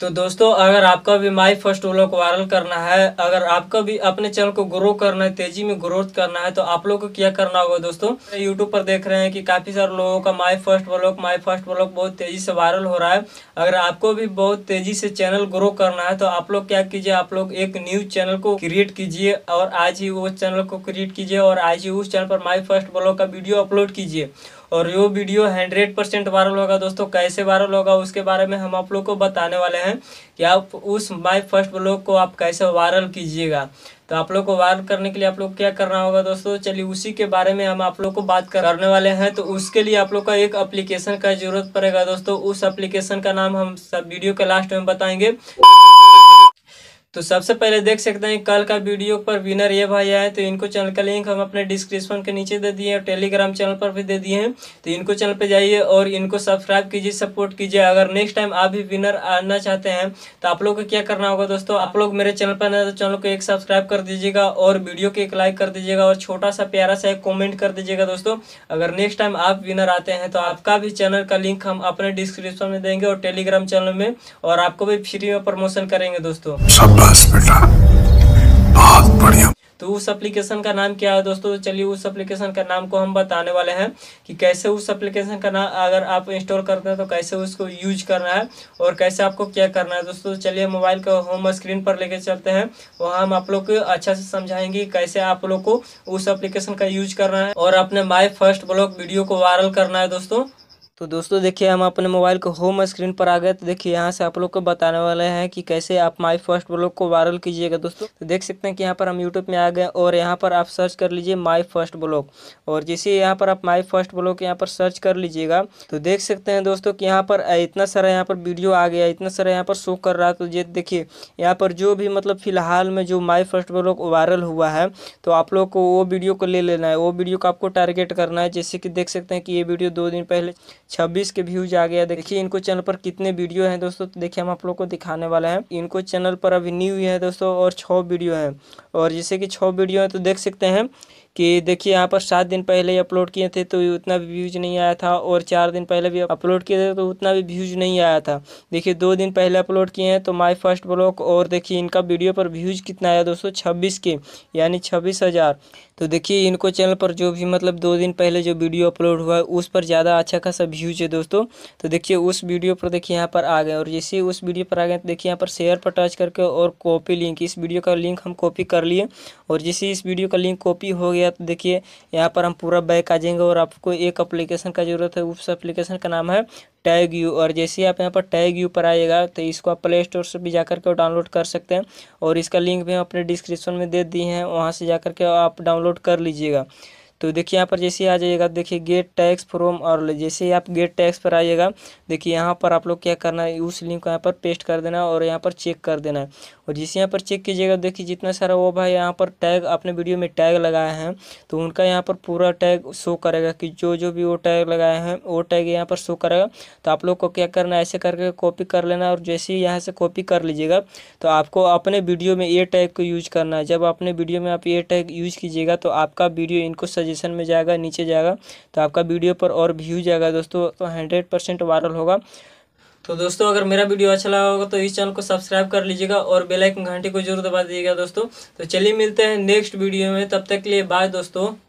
तो दोस्तों अगर आपका भी माई फर्स्ट व्लॉग वायरल करना है अगर आपका भी अपने चैनल को ग्रो करना है तेजी में ग्रोथ करना है तो आप लोग को क्या करना होगा दोस्तों यूट्यूब पर देख रहे हैं कि काफ़ी सारे लोगों का my first vlog my first vlog बहुत तेज़ी से वायरल हो रहा है अगर आपको भी बहुत तेज़ी से चैनल ग्रो करना है तो आप लोग क्या कीजिए आप लोग एक न्यूज़ चैनल को क्रिएट कीजिए और आज ही उस चैनल को क्रिएट कीजिए और आज ही उस चैनल पर माई फर्स्ट ब्लॉक का वीडियो अपलोड कीजिए और यो वीडियो हंड्रेड परसेंट वायरल होगा दोस्तों कैसे वायरल होगा उसके बारे में हम आप लोग को बताने वाले हैं कि आप उस माई फर्स्ट ब्लॉग को आप कैसे वायरल कीजिएगा तो आप लोग को वायरल करने के लिए आप लोग क्या करना होगा दोस्तों चलिए उसी के बारे में हम आप लोग को बात करने वाले हैं तो उसके लिए आप लोग का एक अप्लीकेशन का जरूरत पड़ेगा दोस्तों उस एप्लीकेशन का नाम हम सब वीडियो के लास्ट में बताएंगे तो सबसे पहले देख सकते हैं कल का वीडियो पर विनर ये भाई आए तो इनको चैनल का लिंक हम अपने डिस्क्रिप्शन के नीचे दे दिए हैं और टेलीग्राम चैनल पर भी दे दिए हैं तो इनको चैनल पर जाइए और इनको सब्सक्राइब कीजिए सपोर्ट कीजिए अगर नेक्स्ट टाइम आप भी विनर आना चाहते हैं तो आप लोग को क्या करना होगा दोस्तों आप लोग मेरे चैनल पर तो चैनल को एक सब्सक्राइब कर दीजिएगा और वीडियो को एक लाइक कर दीजिएगा और छोटा सा प्यारा सा एक कॉमेंट कर दीजिएगा दोस्तों अगर नेक्स्ट टाइम आप विनर आते हैं तो आपका भी चैनल का लिंक हम अपने डिस्क्रिप्शन में देंगे और टेलीग्राम चैनल में और आपको भी फ्री में प्रमोशन करेंगे दोस्तों बस बेटा बहुत बढ़िया तो उस एप्लीकेशन का नाम क्या है दोस्तों चलिए उस एप्लीकेशन का नाम को हम बताने वाले हैं कि कैसे उस एप्लीकेशन का नाम अगर आप इंस्टॉल करते हैं तो कैसे उसको यूज करना है और कैसे आपको क्या करना है दोस्तों चलिए मोबाइल को होम स्क्रीन पर लेके चलते हैं वहाँ हम आप लोग को अच्छा से समझाएंगे कैसे आप लोग को उस एप्लीकेशन का यूज करना है और अपने माई फर्स्ट ब्लॉग वीडियो को वायरल करना है दोस्तों तो दोस्तों देखिए हम अपने मोबाइल को होम स्क्रीन पर आ गए तो देखिए यहाँ से आप लोग को बताने वाले हैं कि कैसे आप माई फर्स्ट ब्लॉग को वायरल कीजिएगा दोस्तों तो देख सकते हैं कि यहाँ पर हम यूट्यूब में आ गए और यहाँ पर आप सर्च कर लीजिए माई फर्स्ट ब्लॉग और जैसे यहाँ पर आप माई फर्स्ट ब्लॉग यहाँ पर सर्च कर लीजिएगा तो देख सकते हैं दोस्तों कि यहाँ पर इतना सारा यहाँ पर वीडियो आ गया इतना सारा यहाँ पर शो कर रहा है तो ये देखिए यहाँ पर जो भी मतलब फिलहाल में जो माई फर्स्ट ब्लॉग वायरल हुआ है तो आप लोग को वो वीडियो को ले लेना है वो वीडियो को आपको टारगेट करना है जैसे कि देख सकते हैं कि ये वीडियो दो दिन पहले छब्बीस के व्यूज आ गया देखिए इनको चैनल पर कितने वीडियो हैं दोस्तों तो देखिए हम आप लोग को दिखाने वाले हैं इनको चैनल पर अभी न्यू है दोस्तों और छः वीडियो हैं और जैसे कि छः वीडियो हैं तो देख सकते हैं कि देखिए यहाँ पर सात दिन पहले ही अपलोड किए थे तो उतना भी व्यूज़ नहीं आया था और चार दिन पहले भी अपलोड किए थे तो उतना भी व्यूज़ नहीं आया था देखिए दो दिन पहले अपलोड किए हैं तो माय फर्स्ट ब्लॉक और देखिए इनका वीडियो पर व्यूज़ कितना आया दोस्तों छब्बीस के यानी छब्बीस हज़ार तो देखिए इनको चैनल पर जो भी मतलब दो दिन पहले जो वीडियो अपलोड हुआ है उस पर ज़्यादा अच्छा खासा व्यूज है दोस्तों तो देखिए उस वीडियो पर देखिए यहाँ पर आ गए और जैसे उस वीडियो पर आ गए तो देखिए यहाँ पर शेयर पर टच करके और कॉपी लिंक इस वीडियो का लिंक हम कॉपी कर लिए और जैसे इस वीडियो का लिंक कॉपी हो गया गया तो देखिए यहाँ पर हम पूरा बैक आ जाएंगे और आपको एक अप्लीकेशन का ज़रूरत है उस अप्लीकेशन का नाम है टैग यू और जैसे ही आप यहाँ पर टैग यू पर आएगा तो इसको आप प्ले स्टोर से भी जा करके डाउनलोड कर सकते हैं और इसका लिंक भी हम अपने डिस्क्रिप्शन में दे दिए हैं वहाँ से जा करके आप डाउनलोड कर लीजिएगा तो देखिए यहाँ पर जैसे आ जाइएगा देखिए गेट टैक्स फ्रॉम और जैसे ही आप गेट टैक्स पर आइएगा देखिए यहाँ पर आप लोग क्या करना है उस लिंक को यहाँ पर पेस्ट कर देना है और यहाँ पर चेक कर देना है और जैसे यहाँ पर चेक कीजिएगा देखिए जितना सारा वो भाई यहाँ पर टैग अपने वीडियो में टैग लगाए हैं तो उनका यहाँ पर पूरा टैग शो करेगा कि जो जो भी वो टैग लगाए हैं वो टैग यहाँ पर शो करेगा तो आप लोग को क्या करना है ऐसे करके कॉपी कर लेना और जैसे ही यहाँ से कॉपी कर लीजिएगा तो आपको अपने वीडियो में ये टैग को यूज करना है जब अपने वीडियो में आप ये टैग यूज कीजिएगा तो आपका वीडियो इनको सज सजेशन में जाएगा नीचे जाएगा तो आपका वीडियो पर और व्यू जाएगा दोस्तों तो हंड्रेड परसेंट वायरल होगा तो दोस्तों अगर मेरा वीडियो अच्छा लगा होगा तो इस चैनल को सब्सक्राइब कर लीजिएगा और बेलाइकन घंटी को जरूर दबा दीजिएगा दोस्तों तो चलिए मिलते हैं नेक्स्ट वीडियो में तब तक के लिए बाय दोस्तों